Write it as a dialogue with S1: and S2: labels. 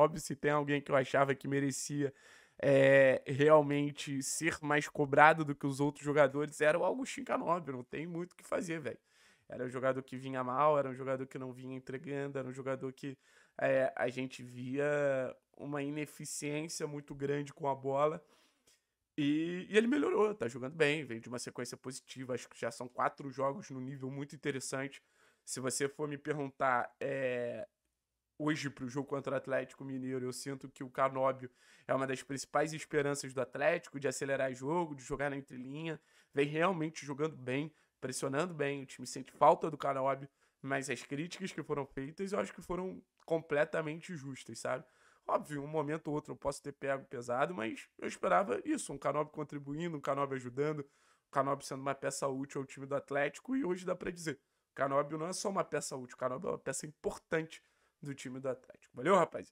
S1: óbvio, se tem alguém que eu achava que merecia é, realmente ser mais cobrado do que os outros jogadores, era o Augustin Canobio, não tem muito o que fazer, velho. Era um jogador que vinha mal, era um jogador que não vinha entregando, era um jogador que é, a gente via uma ineficiência muito grande com a bola. E, e, ele melhorou, tá jogando bem, vem de uma sequência positiva. Acho que já são quatro jogos no nível muito interessante. Se você for me perguntar é, hoje para o jogo contra o Atlético Mineiro. Eu sinto que o Canóbio é uma das principais esperanças do Atlético de acelerar jogo, de jogar na entrelinha. Vem realmente jogando bem, pressionando bem. O time sente falta do Canóbio, mas as críticas que foram feitas eu acho que foram completamente justas, sabe? Óbvio, um momento ou outro eu posso ter pego pesado, mas eu esperava isso: um Canóbio contribuindo, um Canóbio ajudando, um Canóbio sendo uma peça útil ao time do Atlético. E hoje dá para dizer: o Canóbio não é só uma peça útil, o Canóbio é uma peça importante do time do Atlético. Valeu, rapaziada.